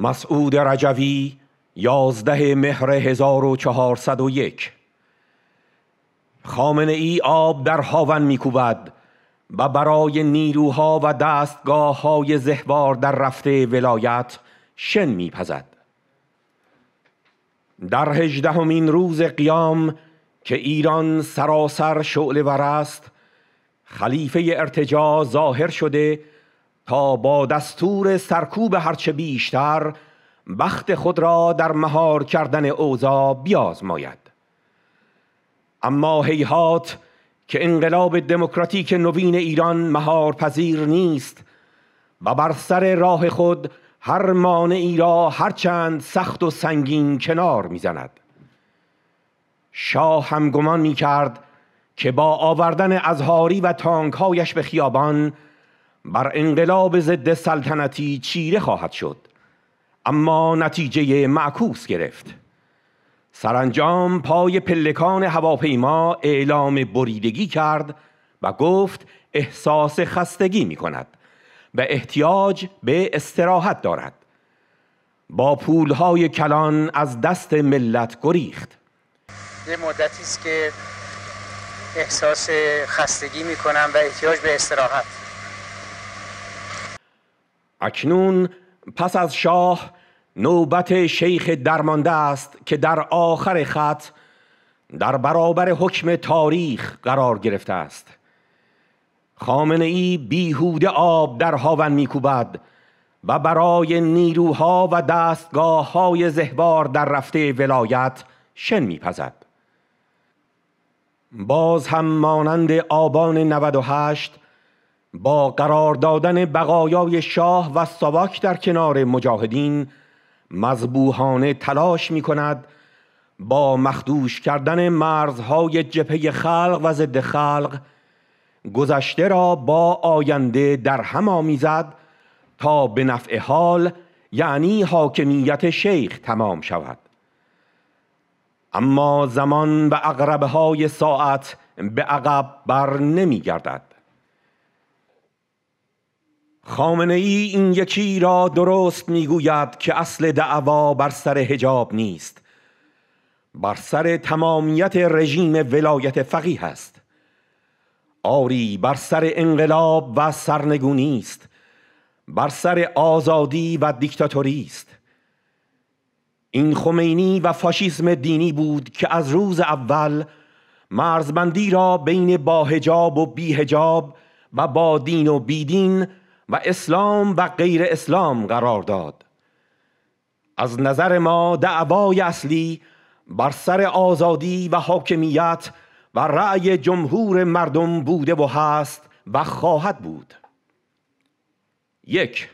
مسعود رجوی یازده مهر 1401 خامنه ای آب در هاون میکوبد و برای نیروها و دستگاه های زهوار در رفته ولایت شن میپزد در هجدهمین روز قیام که ایران سراسر شعله ور است خلیفه ارتجا ظاهر شده تا با دستور سرکوب هرچه بیشتر وقت خود را در مهار کردن اوزا بیازماید اما هیهات که انقلاب دموکراتیک نوین ایران مهار پذیر نیست و بر سر راه خود هر مانعی را هرچند سخت و سنگین کنار میزند شاه هم گمان می کرد که با آوردن ازهاری و تانکهایش به خیابان بر انقلاب ضد سلطنتی چیره خواهد شد اما نتیجه معکوس گرفت سرانجام پای پلکان هواپیما اعلام بریدگی کرد و گفت احساس خستگی می کند و احتیاج به استراحت دارد با پولهای کلان از دست ملت گریخت یه مدتی است که احساس خستگی می کنم و احتیاج به استراحت اکنون پس از شاه نوبت شیخ درمانده است که در آخر خط در برابر حکم تاریخ قرار گرفته است خامنه ای بیهوده آب در هاون میکوبد و برای نیروها و دستگاه های زهوار در رفته ولایت شن میپزد باز هم مانند آبان 98 با قرار دادن بقایای شاه و سواک در کنار مجاهدین مذبوحانه تلاش می کند با مخدوش کردن مرزهای جبهه خلق و ضد خلق گذشته را با آینده در هم آمیزد تا به نفع حال یعنی حاکمیت شیخ تمام شود اما زمان و اقربه های ساعت به عقب بر نمی گردد خامنه ای این یکی را درست میگوید که اصل دعوا بر سر هجاب نیست بر سر تمامیت رژیم ولایت فقیه است آری بر سر انقلاب و سرنگونی است بر سر آزادی و دیکتاتوری است این خمینی و فاشیسم دینی بود که از روز اول مرزبندی را بین با هجاب و بی هجاب و با دین و دین و اسلام و غیر اسلام قرار داد از نظر ما دعوای اصلی بر سر آزادی و حاکمیت و رأی جمهور مردم بوده و هست و خواهد بود یک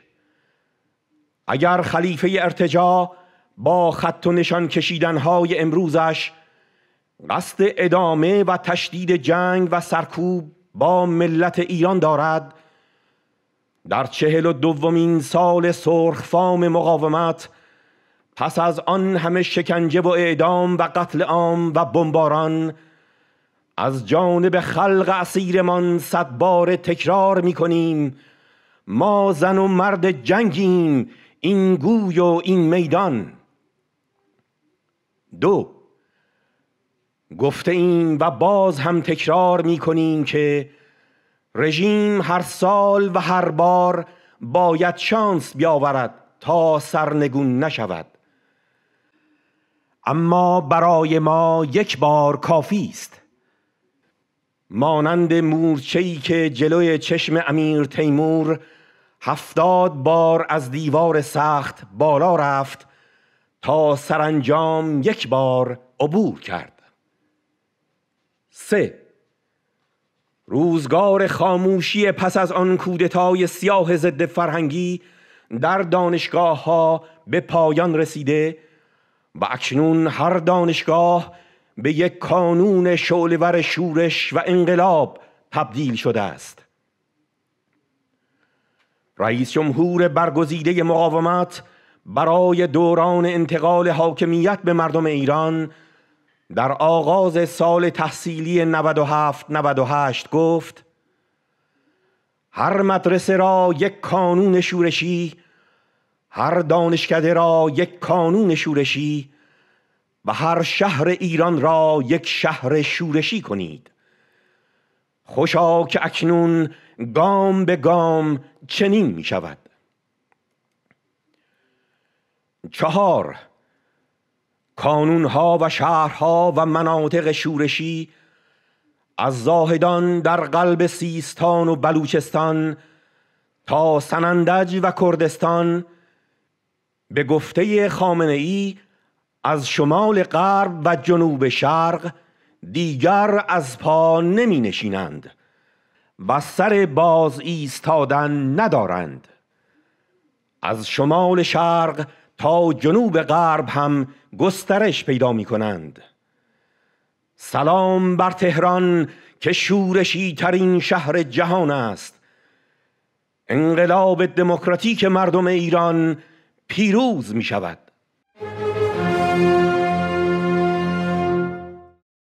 اگر خلیفه ارتجا با خط و نشان کشیدنهای امروزش قصد ادامه و تشدید جنگ و سرکوب با ملت ایران دارد در چهل و دومین سال فام مقاومت پس از آن همه شکنجه و اعدام و قتل عام و بمباران از جانب خلق اسیرمان صد بار تکرار می ما زن و مرد جنگیم این گوی و این میدان دو گفته این و باز هم تکرار می کنیم که رژیم هر سال و هر بار باید شانس بیاورد تا سرنگون نشود اما برای ما یک بار کافی است مانند مورچه‌ای که جلوی چشم امیر تیمور هفتاد بار از دیوار سخت بالا رفت تا سرانجام یک بار عبور کرد سه روزگار خاموشی پس از آن کودتای سیاه ضد فرهنگی در دانشگاه ها به پایان رسیده و اکنون هر دانشگاه به یک کانون شعلور شورش و انقلاب تبدیل شده است رئیس جمهور برگزیده مقاومت برای دوران انتقال حاکمیت به مردم ایران در آغاز سال تحصیلی 97 98 گفت هر مدرسه را یک کانون شورشی هر دانشکده را یک کانون شورشی و هر شهر ایران را یک شهر شورشی کنید خوشا که اکنون گام به گام چنین می شود چهار کانونها و شهرها و مناطق شورشی از زاهدان در قلب سیستان و بلوچستان تا سنندج و کردستان به گفته خامنه ای از شمال غرب و جنوب شرق دیگر از پا نمی و سر باز ایستادن ندارند از شمال شرق تا جنوب غرب هم گسترش پیدا می کنند سلام بر تهران که شورشی ترین شهر جهان است انقلاب دموکراتیک مردم ایران پیروز می شود